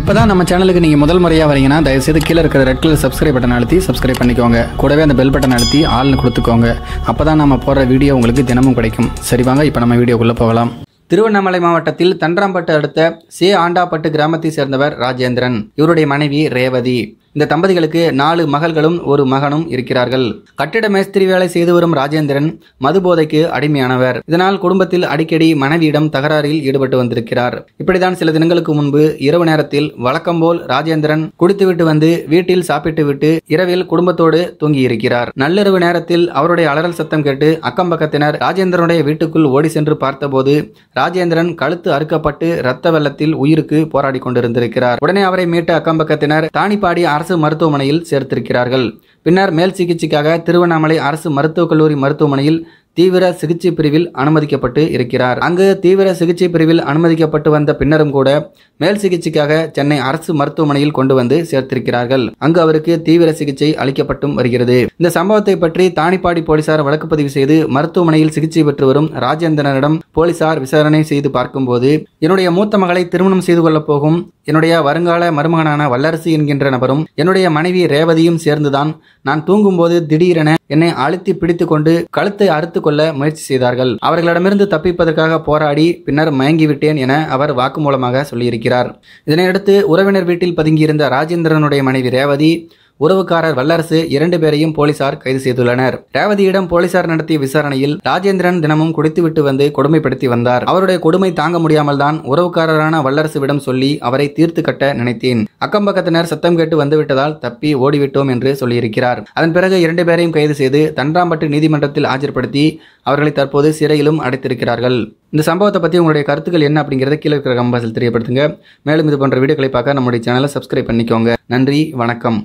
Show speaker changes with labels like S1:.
S1: இப்போ தான் நம்ம சேனலுக்கு நீங்கள் முதல் முறையாக வரீங்கன்னா தயவுசெய்து கீழே இருக்கிற ரெட் கலர் சப்ஸ்கிரைப் பட்டன் அழுத்தி சப்ஸ்கிரைப் பண்ணிக்கோங்க கூடவே அந்த பெல் பட்டன் அழுத்தி ஆள்னு கொடுத்துக்கோங்க அப்போ தான் நம்ம போடுற வீடியோ உங்களுக்கு தினமும் கிடைக்கும் சரி வாங்க இப்போ நம்ம வீடியோக்குள்ளே போகலாம் திருவண்ணாமலை மாவட்டத்தில் தண்டராம்பட்டு அடுத்த சே ஆண்டாப்பட்டு கிராமத்தை சேர்ந்தவர் ராஜேந்திரன் இவருடைய மனைவி ரேவதி இந்த தம்பதிகளுக்கு நாலு மகள்களும் ஒரு மகனும் இருக்கிறார்கள் கட்டிட மேஸ்திரி வேலை செய்து வரும் ராஜேந்திரன் மதுபோதைக்கு அடிமையானவர் இதனால் குடும்பத்தில் அடிக்கடி மனைவியிடம் தகராறில் ஈடுபட்டு வந்திருக்கிறார் இப்படிதான் சில தினங்களுக்கு முன்பு இரவு நேரத்தில் வழக்கம்போல் ராஜேந்திரன் குடித்துவிட்டு வந்து வீட்டில் சாப்பிட்டுவிட்டு இரவில் குடும்பத்தோடு தூங்கியிருக்கிறார் நள்ளிரவு நேரத்தில் அவருடைய அலறல் சத்தம் கேட்டு அக்கம் பக்கத்தினர் ராஜேந்திரனுடைய வீட்டுக்குள் ஓடி சென்று பார்த்தபோது ராஜேந்திரன் கழுத்து அறுக்கப்பட்டு இரத்த வெள்ளத்தில் உயிருக்கு போராடி கொண்டிருந்திருக்கிறார் உடனே அவரை மீட்ட அக்கம் பக்கத்தினர் தானிப்பாடி அரசு அரசு மருத்துவமனையில் சேர்த்திருக்கிறார்கள் பின்னர் மேல் சிகிச்சைக்காக திருவண்ணாமலை அரசு மருத்துவக் கல்லூரி மருத்துவமனையில் தீவிர சிகிச்சை பிரிவில் அனுமதிக்கப்பட்டு இருக்கிறார் அங்கு தீவிர சிகிச்சை பிரிவில் அனுமதிக்கப்பட்டு வந்த பின்னரும் கூட மேல் சிகிச்சைக்காக சென்னை அரசு மருத்துவமனையில் கொண்டு வந்து சேர்த்திருக்கிறார்கள் அங்கு அவருக்கு தீவிர சிகிச்சை அளிக்கப்பட்டும் வருகிறது இந்த சம்பவத்தை பற்றி தானிப்பாடி போலீசார் வழக்கு பதிவு செய்து மருத்துவமனையில் சிகிச்சை பெற்று வரும் ராஜேந்திரனிடம் போலீசார் விசாரணை செய்து பார்க்கும்போது என்னுடைய மூத்த மகளை திருமணம் செய்து கொள்ளப் போகும் என்னுடைய வருங்கால மருமகனான வல்லரசு என்கின்ற நபரும் என்னுடைய மனைவி ரேவதியும் சேர்ந்துதான் நான் தூங்கும்போது திடீரென என்னை அழுத்தி பிடித்துக்கொண்டு கொண்டு கழுத்தை அறுத்து கொள்ள முயற்சி செய்தார்கள் அவர்களிடமிருந்து தப்பிப்பதற்காக போராடி பின்னர் மயங்கிவிட்டேன் என அவர் வாக்குமூலமாக சொல்லியிருக்கிறார் இதனையடுத்து உறவினர் வீட்டில் பதுங்கியிருந்த ராஜேந்திரனுடைய மனைவி ரேவதி உறவுக்காரர் வல்லரசு இரண்டு பேரையும் போலீசார் கைது செய்துள்ளனர் ரேவதியிடம் போலீசார் நடத்திய விசாரணையில் ராஜேந்திரன் தினமும் குடித்துவிட்டு வந்து கொடுமைப்படுத்தி வந்தார் அவருடைய கொடுமை தாங்க முடியாமல் தான் உறவுக்காரரான வல்லரசுவிடம் சொல்லி அவரை தீர்த்து கட்ட நினைத்தேன் அக்கம்பக்கத்தினர் சத்தம் கேட்டு வந்துவிட்டதால் தப்பி ஓடிவிட்டோம் என்று சொல்லியிருக்கிறார் அதன் பிறகு இரண்டு பேரையும் கைது செய்து தன்றாம்பட்டு நீதிமன்றத்தில் ஆஜர்படுத்தி அவர்களை தற்போது சிறையிலும் அடைத்திருக்கிறார்கள் இந்த சம்பவத்தை பற்றி உங்களுடைய கருத்துக்கள் என்ன அப்படிங்கிறத கீழே இருக்கிற கம்பாசில் தெரியப்படுத்துங்க மேலும் இது போன்ற வீடியோக்களை பார்க்க நம்முடைய சேனலை சப்ஸ்கிரைப் பண்ணிக்கோங்க நன்றி வணக்கம்